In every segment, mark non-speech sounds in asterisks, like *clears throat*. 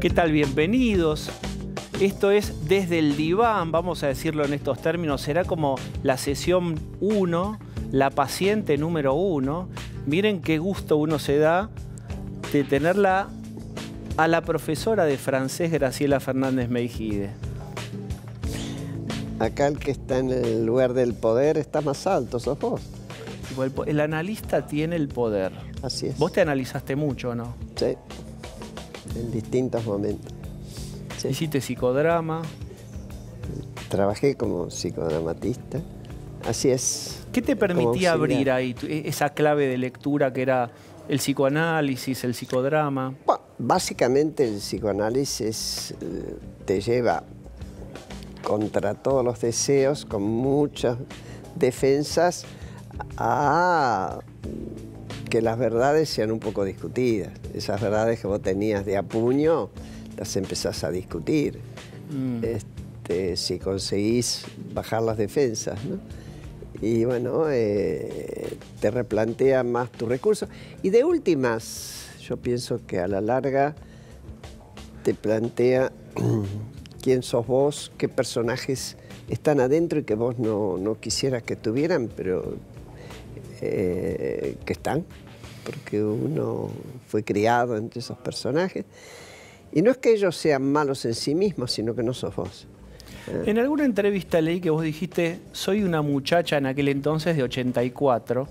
¿Qué tal? Bienvenidos. Esto es desde el diván, vamos a decirlo en estos términos, será como la sesión 1, la paciente número 1. Miren qué gusto uno se da de tenerla a la profesora de francés Graciela Fernández Meijide. Acá el que está en el lugar del poder está más alto, sos vos. El, analista tiene el poder. Así es. Vos te analizaste mucho, ¿no? Sí en distintos momentos. Hiciste psicodrama. Trabajé como psicodramatista. Así es. ¿Qué te permitía abrir ahí e, esa clave de lectura que era el psicoanálisis, el psicodrama? básicamente el psicoanálisis eh, te lleva contra todos los deseos, con muchas defensas, a que las verdades sean un poco discutidas. Esas verdades que vos tenías de apuño, las empezás a discutir. Mm. Este, si conseguís bajar las defensas, ¿no? Y bueno, eh, te replantea más tus recursos. Y de últimas, yo pienso que a la larga te plantea *clears throat* quién sos vos, qué personajes están adentro y que vos no, no quisieras que tuvieran, pero eh, que están, porque uno fue criado entre esos personajes. Y no es que ellos sean malos en sí mismos, sino que no sos vos. En alguna entrevista leí que vos dijiste, soy una muchacha en aquel entonces de 84.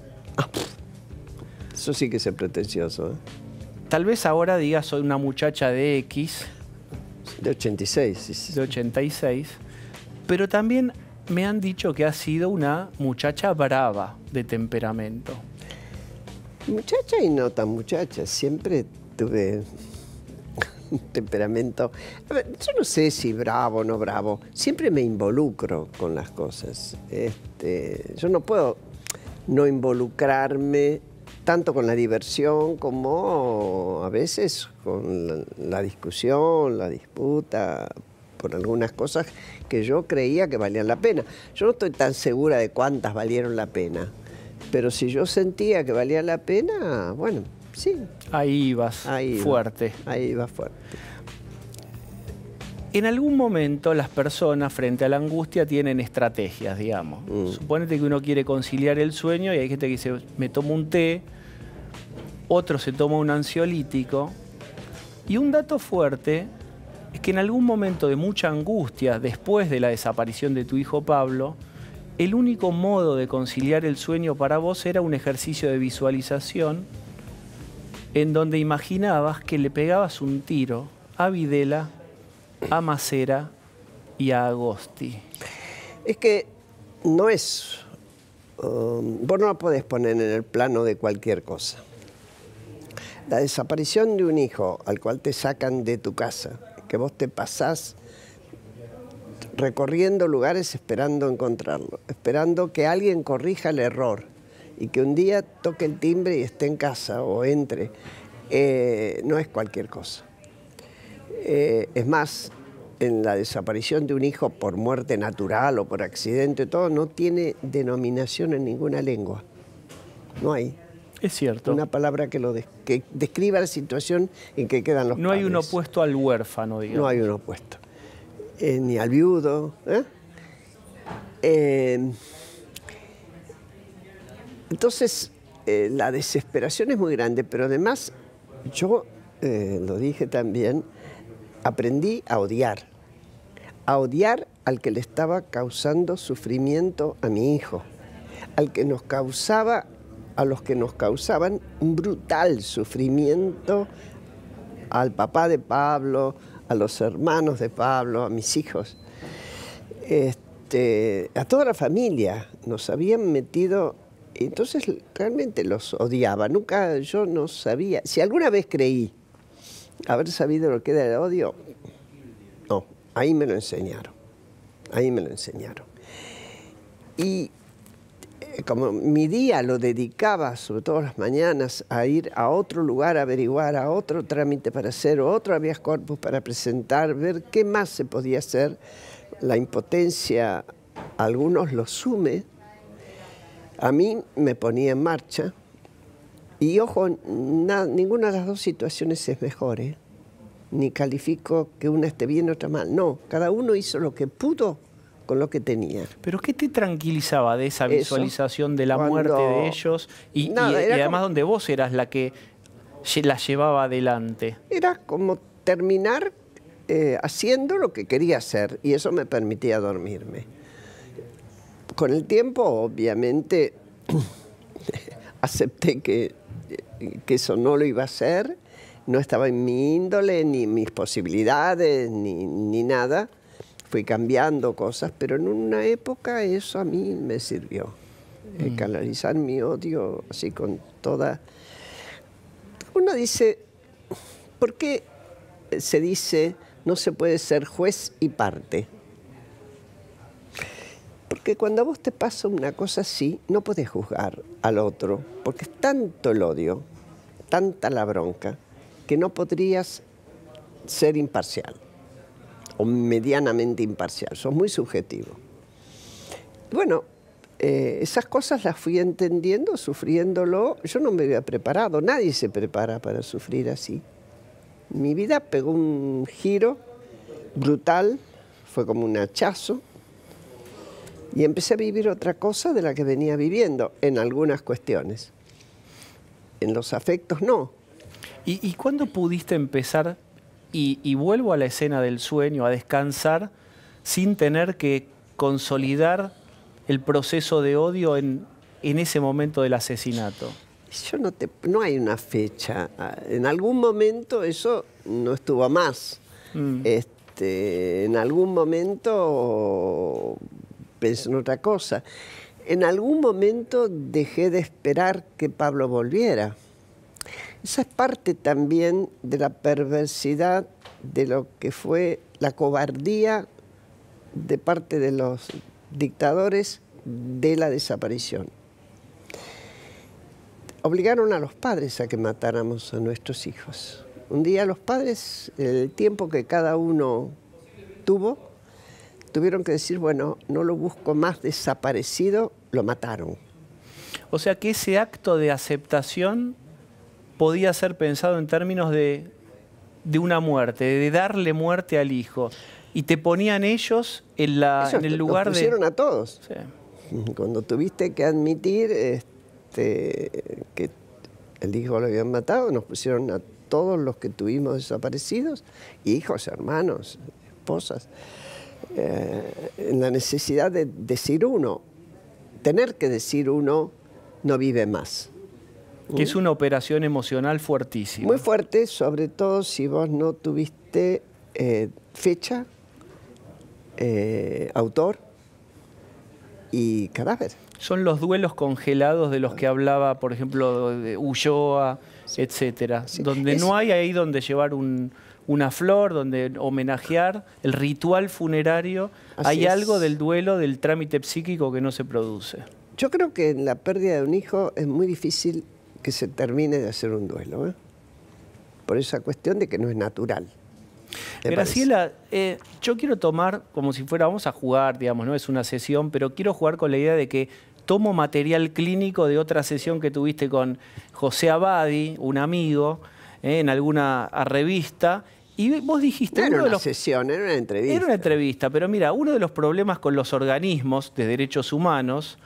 *laughs* eso sí que es pretencioso. ¿eh? Tal vez ahora digas, soy una muchacha de X. De 86, De 86. Pero también me han dicho que ha sido una muchacha brava de temperamento. Muchacha y no tan muchacha, siempre tuve un *laughs* temperamento. yo no sé si bravo o no bravo, siempre me involucro con las cosas. Este, yo no puedo no involucrarme tanto con la diversión como a veces con la discusión, la disputa, por algunas cosas que yo creía que valían la pena. Yo no estoy tan segura de cuántas valieron la pena, pero si yo sentía que valía la pena, bueno, sí. Ahí ibas fuerte. ahí ibas fuerte. En algún momento las personas frente a la angustia tienen estrategias, digamos. supónete mm. Suponete que uno quiere conciliar el sueño y hay gente que dice, me tomo un té, otro se toma un ansiolítico. Y un dato fuerte es que en algún momento de mucha angustia, después de la desaparición de tu hijo Pablo, el único modo de conciliar el sueño para vos era un ejercicio de visualización en donde imaginabas que le pegabas un tiro a Videla, a Macera y a Agosti. Es que no es... Um, vos no la podés poner en el plano de cualquier cosa. La desaparición de un hijo al cual te sacan de tu casa, que vos te pasás recorriendo lugares esperando encontrarlo, esperando que alguien corrija el error y que un día toque el timbre y esté en casa o entre, eh, no es cualquier cosa. Eh, es más, en la desaparición de un hijo por muerte natural o por accidente, todo no tiene denominación en ninguna lengua. No hay. Es cierto. Una palabra que lo describa la situación en que quedan los No hay un opuesto al huérfano, digamos. No hay un opuesto. Eh, ni al viudo. ¿eh? Eh, entonces, la desesperación es muy grande, pero además, yo lo dije también, aprendí a odiar. A odiar al que le estaba causando sufrimiento a mi hijo, al que nos causaba a los que nos causaban un brutal sufrimiento al papá de Pablo, a los hermanos de Pablo, a mis hijos. Este, a toda la familia nos habían metido, entonces realmente los odiaba. Nunca yo no sabía, si alguna vez creí haber sabido lo que era el odio, no, ahí me lo enseñaron, ahí me lo enseñaron. Y eh, como mi día lo dedicaba, sobre todo las mañanas, a ir a otro lugar a averiguar, a otro trámite para hacer, otro habeas corpus para presentar, ver qué más se podía hacer, la impotencia algunos lo sume, a mí me ponía en marcha. Y ojo, ninguna de las dos situaciones es mejor, ¿eh? ni califico que una esté bien, otra mal. No, cada uno hizo lo que pudo con lo que tenía. ¿Pero qué te tranquilizaba de esa visualización de la muerte de ellos? Y, además donde vos eras la que la llevaba adelante. Era como terminar eh, haciendo lo que quería hacer y eso me permitía dormirme. Con el tiempo, obviamente, *clears throat* acepté que, que, eso no lo iba a hacer, no estaba en mi índole, ni mis posibilidades, ni, ni nada fui cambiando cosas, pero en una época eso a mí me sirvió. Eh, mm. canalizar mi odio así con toda... Uno dice, ¿por qué se dice no se puede ser juez y parte? Porque cuando a vos te pasa una cosa así, no podés juzgar al otro, porque es tanto el odio, tanta la bronca, que no podrías ser imparcial o medianamente imparcial, son muy subjetivo. Bueno, eh, esas cosas las fui entendiendo, sufriéndolo. Yo no me había preparado, nadie se prepara para sufrir así. Mi vida pegó un giro brutal, fue como un hachazo, y empecé a vivir otra cosa de la que venía viviendo en algunas cuestiones. En los afectos no. ¿Y, y cuándo pudiste empezar y, vuelvo a la escena del sueño, a descansar, sin tener que consolidar el proceso de odio en, ese momento del asesinato? Yo no, te, no hay una fecha. En algún momento eso no estuvo más. Mm. Este, en algún momento pensé en otra cosa. En algún momento dejé de esperar que Pablo volviera. Esa es parte también de la perversidad de lo que fue la cobardía de parte de los dictadores de la desaparición. Obligaron a los padres a que matáramos a nuestros hijos. Un día los padres, el tiempo que cada uno tuvo, tuvieron que decir, bueno, no lo busco más desaparecido, lo mataron. O sea que ese acto de aceptación podía ser pensado en términos de, una muerte, de darle muerte al hijo. Y te ponían ellos en, la, en el lugar de... a todos. Cuando tuviste que admitir este, que el hijo lo habían matado, nos pusieron a todos los que tuvimos desaparecidos, hijos, hermanos, esposas, eh, en la necesidad de decir uno, tener que decir uno, no vive más que es una operación emocional fuertísima. Muy fuerte, sobre todo si vos no tuviste eh, fecha, eh, autor y cadáver. Son los duelos congelados de los que hablaba, por ejemplo, de Ulloa, etcétera, donde no hay ahí donde llevar una flor, donde homenajear el ritual funerario. hay algo del duelo, del trámite psíquico que no se produce. Yo creo que en la pérdida de un hijo es muy difícil que se termine de hacer un duelo. ¿eh? Por esa cuestión de que no es natural. Graciela, eh, yo quiero tomar como si fuéramos a jugar, digamos, no es una sesión, pero quiero jugar con la idea de que tomo material clínico de otra sesión que tuviste con José Abadi, un amigo, eh, en alguna revista, y vos dijiste... era una sesión, era una entrevista. Era una entrevista, pero mira, uno de los problemas con los organismos de derechos humanos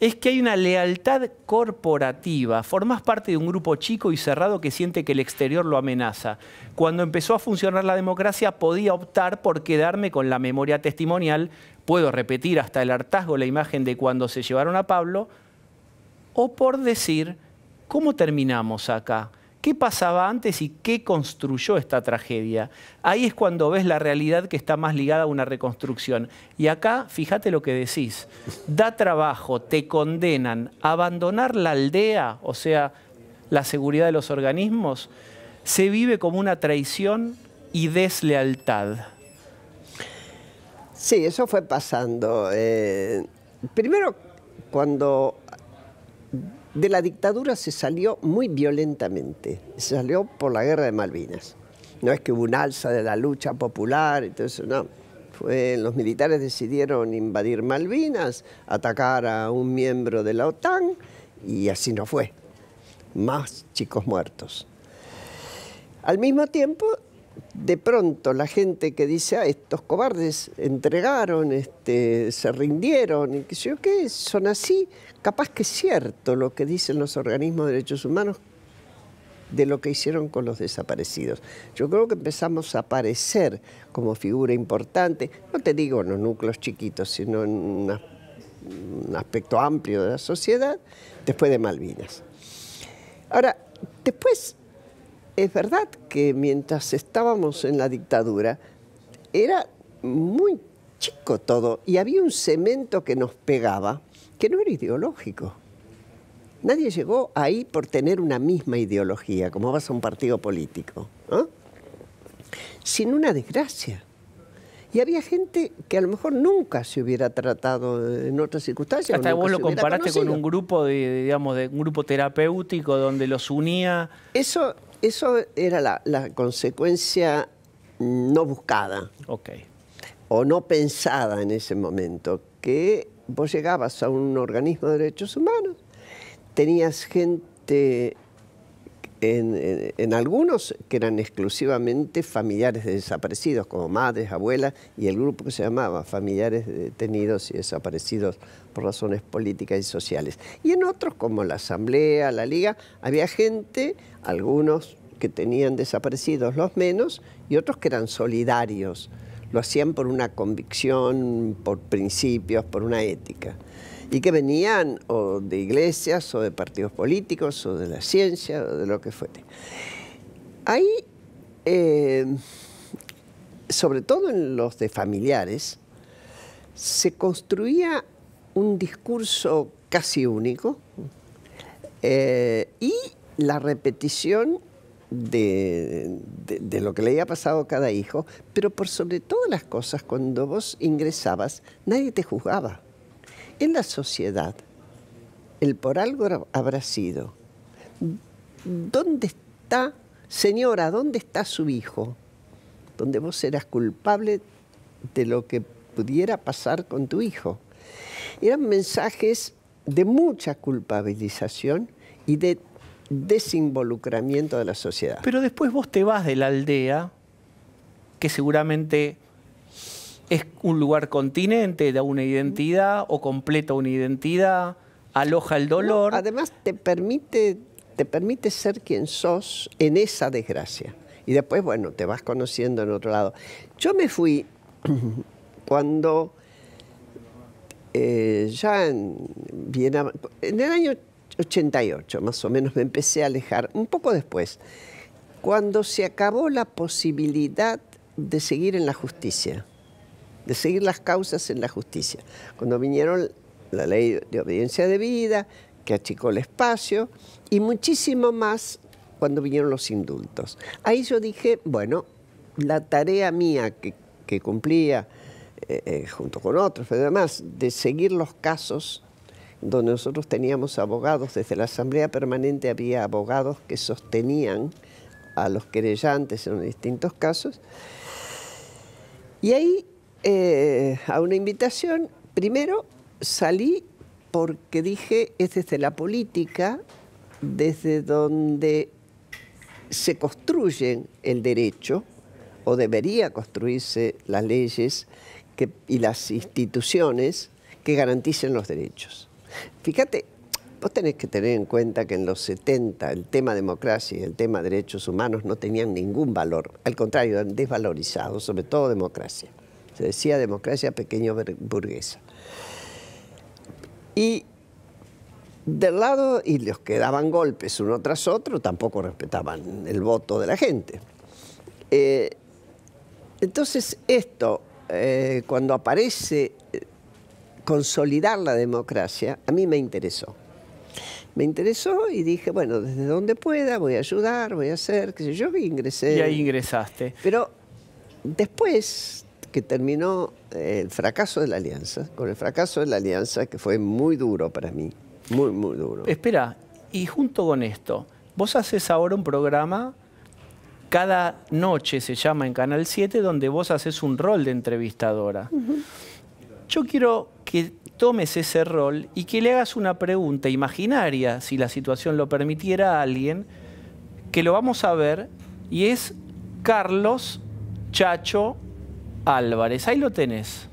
es que hay una lealtad corporativa. Formas parte de un grupo chico y cerrado que siente que el exterior lo amenaza. Cuando empezó a funcionar la democracia podía optar por quedarme con la memoria testimonial, puedo repetir hasta el hartazgo la imagen de cuando se llevaron a Pablo, o por decir, ¿cómo terminamos acá? qué pasaba antes y qué construyó esta tragedia. Ahí es cuando ves la realidad que está más ligada a una reconstrucción. Y acá, fíjate lo que decís, da trabajo, te condenan, abandonar la aldea, o sea, la seguridad de los organismos, se vive como una traición y deslealtad. Sí, eso fue pasando. Eh, primero, cuando de la dictadura se salió muy violentamente, se salió por la guerra de Malvinas. No es que hubo un alza de la lucha popular y todo eso, no. Fue, los militares decidieron invadir Malvinas, atacar a un miembro de la OTAN y así no fue. Más chicos muertos. Al mismo tiempo de pronto la gente que dice, ah, estos cobardes entregaron, este, se rindieron, y qué sé yo qué, son así, capaz que es cierto lo que dicen los organismos de derechos humanos de lo que hicieron con los desaparecidos. Yo creo que empezamos a aparecer como figura importante, no te digo en los núcleos chiquitos, sino en un aspecto amplio de la sociedad, después de Malvinas. Ahora, después es verdad que mientras estábamos en la dictadura era muy chico todo y había un cemento que nos pegaba que no era ideológico. Nadie llegó ahí por tener una misma ideología, como vas a un partido político, ¿no? sin una desgracia. Y había gente que a lo mejor nunca se hubiera tratado en otras circunstancias. Hasta vos lo comparaste con un grupo, de, digamos, de un grupo terapéutico donde los unía. Eso eso era la, consecuencia no buscada. O no pensada en ese momento, que vos llegabas a un organismo de derechos humanos, tenías gente en, algunos que eran exclusivamente familiares de desaparecidos, como madres, abuelas, y el grupo que se llamaba Familiares Detenidos y Desaparecidos por razones políticas y sociales. Y en otros, como la Asamblea, la Liga, había gente, algunos que tenían desaparecidos los menos, y otros que eran solidarios. Lo hacían por una convicción, por principios, por una ética y que venían o de iglesias o de partidos políticos o de la ciencia o de lo que fuese. Ahí, eh, sobre todo en los de familiares, se construía un discurso casi único eh, y la repetición de, de, lo que le había pasado a cada hijo, pero por sobre todas las cosas, cuando vos ingresabas, nadie te juzgaba en la sociedad, el por algo habrá sido. ¿Dónde está, señora, dónde está su hijo? Donde vos serás culpable de lo que pudiera pasar con tu hijo. Eran mensajes de mucha culpabilización y de desinvolucramiento de la sociedad. Pero después vos te vas de la aldea, que seguramente ¿Es un lugar continente, da una identidad o completa una identidad, aloja el dolor? además te permite, te permite ser quien sos en esa desgracia. Y después, bueno, te vas conociendo en otro lado. Yo me fui *clears throat* cuando eh, ya en, en el año 88 más o menos me empecé a alejar, un poco después, cuando se acabó la posibilidad de seguir en la justicia de seguir las causas en la justicia. Cuando vinieron la ley de obediencia de vida, que achicó el espacio, y muchísimo más cuando vinieron los indultos. Ahí yo dije, bueno, la tarea mía que, cumplía eh, eh, junto con otros, pero además de seguir los casos donde nosotros teníamos abogados, desde la Asamblea Permanente había abogados que sostenían a los querellantes en los distintos casos, y ahí eh, a una invitación. Primero salí porque dije, es desde la política, desde donde se construyen el derecho, o debería construirse las leyes y las instituciones que garanticen los derechos. Fíjate, vos tenés que tener en cuenta que en los 70 el tema democracia y el tema derechos humanos no tenían ningún valor, al contrario, eran desvalorizados, sobre todo democracia. Se decía democracia pequeño burguesa. Y del lado, y los que daban golpes uno tras otro, tampoco respetaban el voto de la gente. Eh, entonces esto, eh, cuando aparece eh, consolidar la democracia, a mí me interesó. Me interesó y dije, bueno, desde donde pueda voy a ayudar, voy a hacer, qué sé yo, ingresé. Y ahí ingresaste. Pero después que terminó eh, el fracaso de la alianza, con el fracaso de la alianza que fue muy duro para mí, muy, muy duro. Espera, y junto con esto, vos haces ahora un programa cada noche, se llama en Canal 7, donde vos haces un rol de entrevistadora. Yo quiero que tomes ese rol y que le hagas una pregunta imaginaria, si la situación lo permitiera a alguien, que lo vamos a ver, y es Carlos Chacho Álvarez. Ahí lo tenés.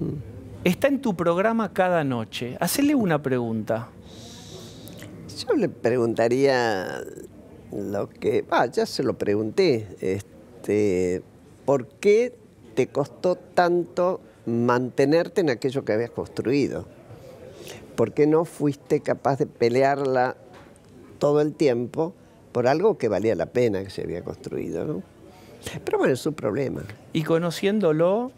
Mm. Está en tu programa cada noche. Hacele una pregunta. Yo le preguntaría lo que. Ah, ya se lo pregunté. Este, ¿Por qué te costó tanto mantenerte en aquello que habías construido? ¿Por qué no fuiste capaz de pelearla todo el tiempo por algo que valía la pena que se había construido? ¿no? Pero bueno, es un problema. Y conociéndolo,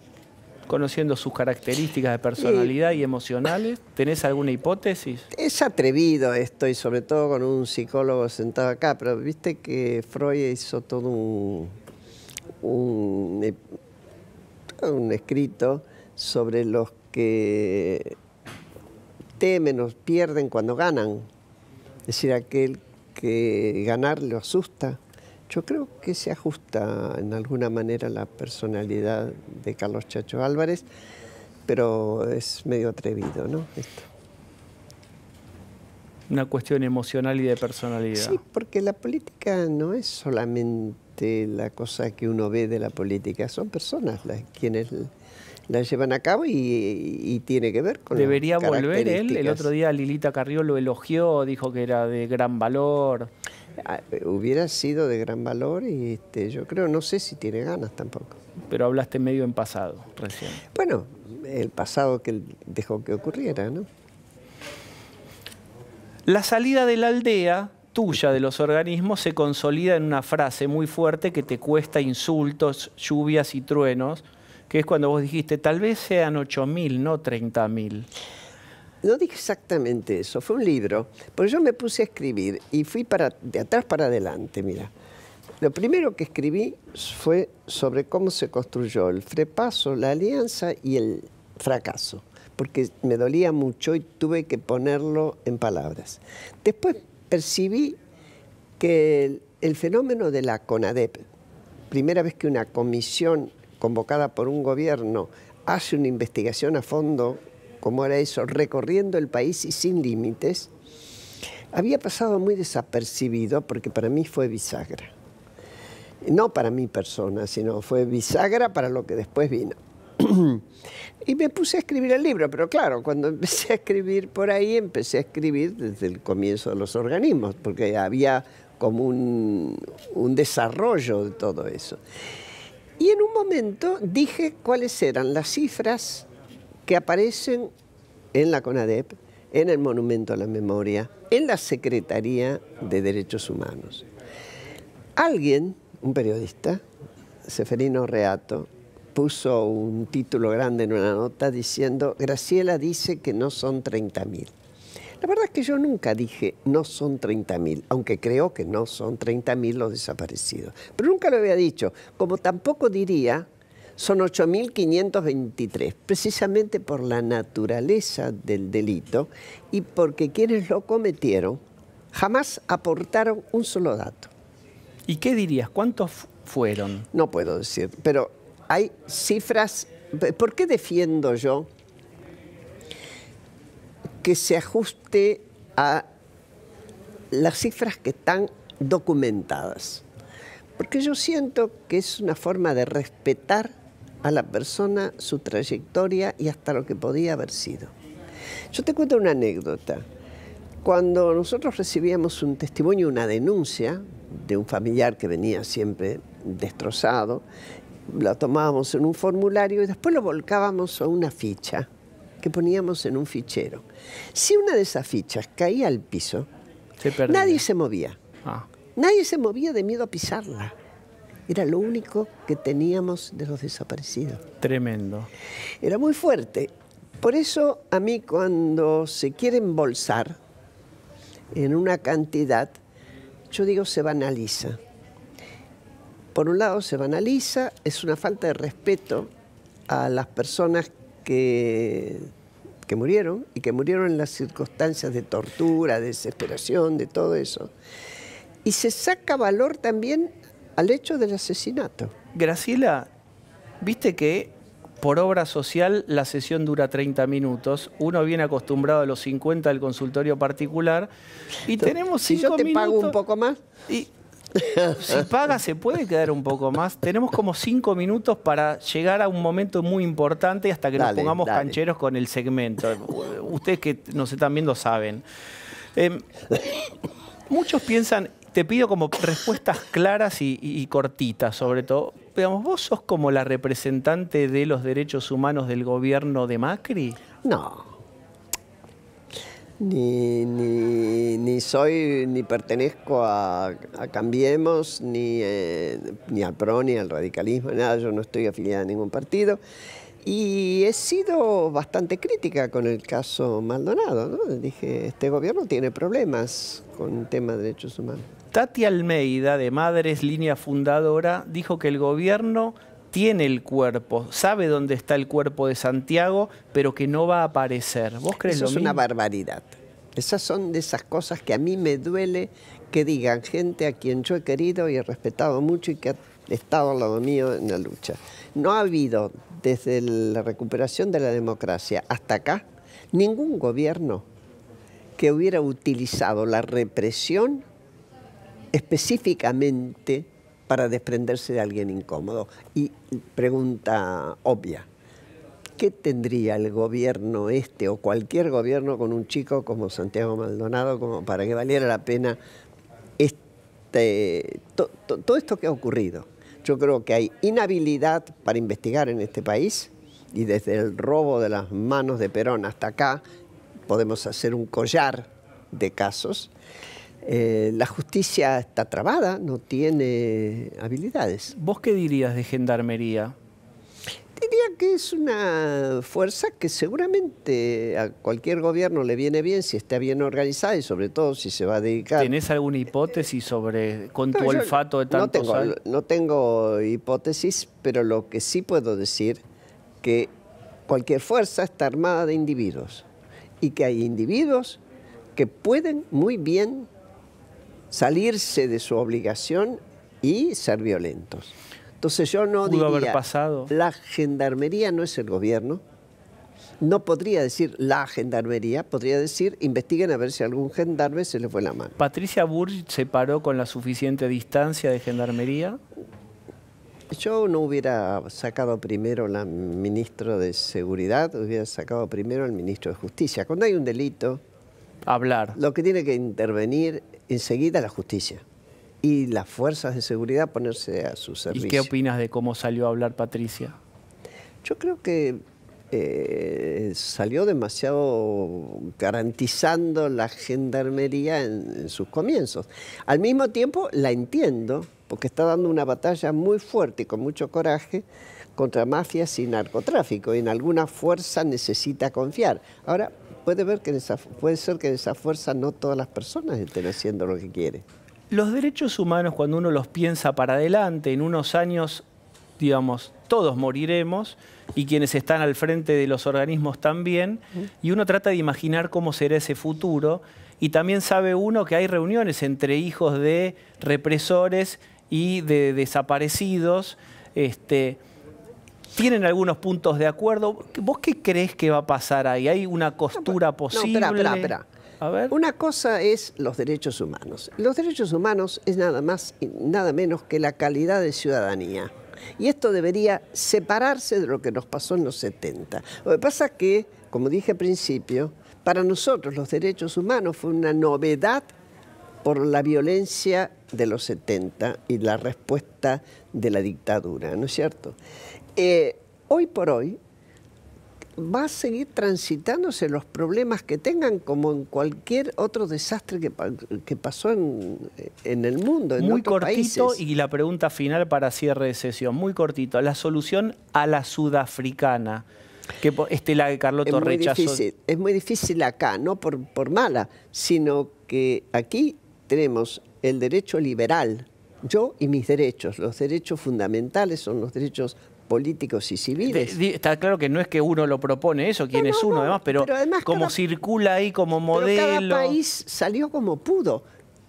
conociendo sus características de personalidad y, emocionales, ¿tenés alguna hipótesis? Es atrevido esto, y sobre todo con un psicólogo sentado acá, pero viste que Freud hizo todo un, un eh, escrito sobre los que temen o pierden cuando ganan. Es decir, aquel que ganar lo asusta yo creo que se ajusta en alguna manera la personalidad de Carlos Chacho Álvarez, pero es medio atrevido, ¿no? Una cuestión emocional y de personalidad. Sí, porque la política no es solamente la cosa que uno ve de la política, son personas las quienes la llevan a cabo y, tiene que ver con Debería volver él. El otro día Lilita Carrió lo elogió, dijo que era de gran valor. Ah, hubiera sido de gran valor y este, yo creo, no sé si tiene ganas tampoco. Pero hablaste medio en pasado recién. Bueno, el pasado que dejó que ocurriera, ¿no? La salida de la aldea tuya de los organismos se consolida en una frase muy fuerte que te cuesta insultos, lluvias y truenos, que es cuando vos dijiste, tal vez sean 8.000, no 30.000. No dije exactamente eso, fue un libro. pero yo me puse a escribir y fui para, de atrás para adelante, mira. Lo primero que escribí fue sobre cómo se construyó el frepaso, la alianza y el fracaso, porque me dolía mucho y tuve que ponerlo en palabras. Después percibí que el fenómeno de la CONADEP, primera vez que una comisión convocada por un gobierno hace una investigación a fondo como era eso, recorriendo el país y sin límites, había pasado muy desapercibido porque para mí fue bisagra. No para mi persona, sino fue bisagra para lo que después vino. *clears throat* y me puse a escribir el libro, pero claro, cuando *laughs* empecé a escribir por ahí, empecé a escribir desde el comienzo de los organismos, porque había como un, desarrollo de todo eso. Y en un momento dije cuáles eran las cifras que aparecen en la CONADEP, en el Monumento a la Memoria, en la Secretaría de Derechos Humanos. Alguien, un periodista, Seferino Reato, puso un título grande en una nota diciendo, Graciela dice que no son 30.000. La verdad es que yo nunca dije no son 30.000, aunque creo que no son 30.000 los desaparecidos. Pero nunca lo había dicho, como tampoco diría son 8.523, precisamente por la naturaleza del delito y porque quienes lo cometieron jamás aportaron un solo dato. ¿Y qué dirías? ¿Cuántos fueron? No puedo decir, pero hay cifras... ¿Por qué defiendo yo que se ajuste a las cifras que están documentadas? Porque yo siento que es una forma de respetar a la persona, su trayectoria y hasta lo que podía haber sido. Yo te cuento una anécdota. Cuando nosotros recibíamos un testimonio, una denuncia de un familiar que venía siempre destrozado, lo tomábamos en un formulario y después lo volcábamos a una ficha que poníamos en un fichero. Si una de esas fichas caía al piso, nadie se movía. Ah. Nadie se movía de miedo a pisarla. Era lo único que teníamos de los desaparecidos. Tremendo. Era muy fuerte. Por eso a mí cuando se quiere embolsar en una cantidad, yo digo se banaliza. Por un lado se banaliza, es una falta de respeto a las personas que, que murieron y que murieron en las circunstancias de tortura, de desesperación, de todo eso. Y se saca valor también al hecho del asesinato. Graciela, viste que por obra social la sesión dura 30 minutos, uno viene acostumbrado a los 50 del consultorio particular y tenemos 5 minutos... Si yo te pago un poco más... Y, si paga se puede quedar un poco más. Tenemos como cinco minutos para llegar a un momento muy importante hasta que nos pongamos cancheros con el segmento. Ustedes que nos están viendo saben. Em, muchos piensan, te pido como respuestas claras y, cortitas, sobre todo. Digamos, ¿vos sos como la representante de los derechos humanos del gobierno de Macri? No. Ni, soy, ni pertenezco a, Cambiemos, ni, eh, a ni al PRO, ni al radicalismo, nada, yo no estoy afiliada a ningún partido. Y he sido bastante crítica con el caso Maldonado. ¿no? Dije, este gobierno tiene problemas con el tema de derechos humanos. Tati Almeida, de Madres Línea Fundadora, dijo que el gobierno tiene el cuerpo, sabe dónde está el cuerpo de Santiago, pero que no va a aparecer. ¿Vos crees Eso es una barbaridad. Esas son de esas cosas que a mí me duele que digan gente a quien yo he querido y he respetado mucho y que ha estado al lado mío en la lucha. No ha habido desde la recuperación de la democracia hasta acá, ningún gobierno que hubiera utilizado la represión específicamente para desprenderse de alguien incómodo. Y pregunta obvia, ¿qué tendría el gobierno este o cualquier gobierno con un chico como Santiago Maldonado para que valiera la pena este, todo esto que ha ocurrido? Yo creo que hay inhabilidad para investigar en este país y desde el robo de las manos de Perón hasta acá podemos hacer un collar de casos. Eh, la justicia está trabada, no tiene habilidades. ¿Vos qué dirías de gendarmería? Diría que es una fuerza que seguramente a cualquier gobierno le viene bien si está bien organizada y sobre todo si se va a dedicar. ¿Tenés alguna hipótesis sobre con tu olfato de tantos no tengo, No tengo hipótesis, pero lo que sí puedo decir que cualquier fuerza está armada de individuos y que hay individuos que pueden muy bien salirse de su obligación y ser violentos. Entonces yo no digo haber pasado. la gendarmería no es el gobierno. No podría decir la gendarmería, podría decir investiguen a ver si algún gendarme se le fue la mano. ¿Patricia Burch se paró con la suficiente distancia de gendarmería? Yo no hubiera sacado primero al ministro de Seguridad, hubiera sacado primero al ministro de Justicia. Cuando hay un delito... Hablar. Lo que tiene que intervenir enseguida es la justicia y las fuerzas de seguridad ponerse a su servicio. ¿Y qué opinas de cómo salió a hablar Patricia? Yo creo que eh, salió demasiado garantizando la gendarmería en, sus comienzos. Al mismo tiempo la entiendo, porque está dando una batalla muy fuerte y con mucho coraje contra mafias y narcotráfico, y en alguna fuerza necesita confiar. Ahora, puede, ver que puede ser que en esa fuerza no todas las personas estén haciendo lo que quieren. Los derechos humanos, cuando uno los piensa para adelante, en unos años, digamos, todos moriremos y quienes están al frente de los organismos también, y uno trata de imaginar cómo será ese futuro, y también sabe uno que hay reuniones entre hijos de represores y de desaparecidos, este, tienen algunos puntos de acuerdo. ¿Vos qué crees que va a pasar ahí? ¿Hay una costura posible? No, una cosa es los derechos humanos. Los derechos humanos es nada más y nada menos que la calidad de ciudadanía. Y esto debería separarse de lo que nos pasó en los 70. Lo que pasa es que, como dije al principio, para nosotros los derechos humanos fue una novedad por la violencia de los 70 y la respuesta de la dictadura, ¿no es cierto? Eh, hoy por hoy va a seguir transitándose los problemas que tengan como en cualquier otro desastre que, pasó en, en, el mundo. En Muy cortito y la pregunta final para cierre de sesión. Muy cortito. La solución a la sudafricana. Que este, la de Carlotto es muy Difícil, es muy difícil acá, no por, por mala, sino que aquí tenemos el derecho liberal, yo y mis derechos. Los derechos fundamentales son los derechos políticos y civiles. Eh, está claro que no es que uno lo propone eso, quién es uno, además, pero, como circula ahí como modelo. cada país salió como pudo.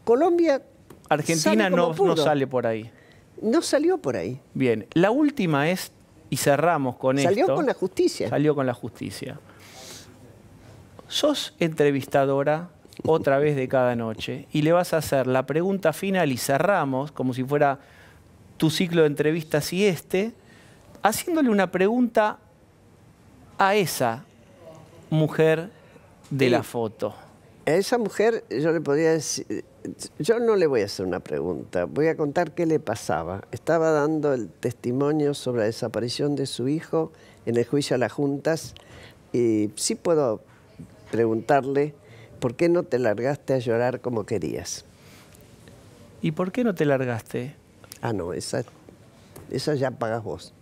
Colombia. Argentina no, no sale por ahí. No salió por ahí. Bien, la última es, y cerramos con esto. Salió con la justicia. Salió con la justicia. Sos entrevistadora otra vez de cada noche y le vas a hacer la pregunta final y cerramos como si fuera tu ciclo de entrevistas y este haciéndole una pregunta a esa mujer de la foto. A esa mujer yo le podría decir, yo no le voy a hacer una pregunta, voy a contar qué le pasaba. Estaba dando el testimonio sobre la desaparición de su hijo en el juicio a las juntas y sí puedo preguntarle por qué no te largaste a llorar como querías. ¿Y por qué no te largaste? Ah, no, esa, esa ya pagas vos.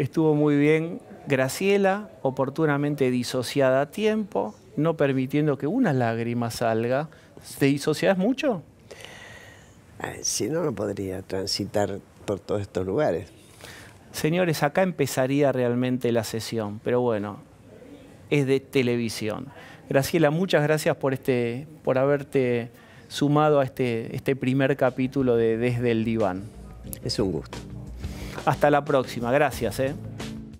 Estuvo muy bien Graciela, oportunamente disociada a tiempo, no permitiendo que una lágrima salga. ¿Te disocias mucho? Si no, no podría transitar por todos estos lugares. Señores, acá empezaría realmente la sesión, pero bueno, es de televisión. Graciela, muchas gracias por, este, por haberte sumado a este, este primer capítulo de Desde el Diván. Es un gusto. Hasta la próxima. Gracias. Eh.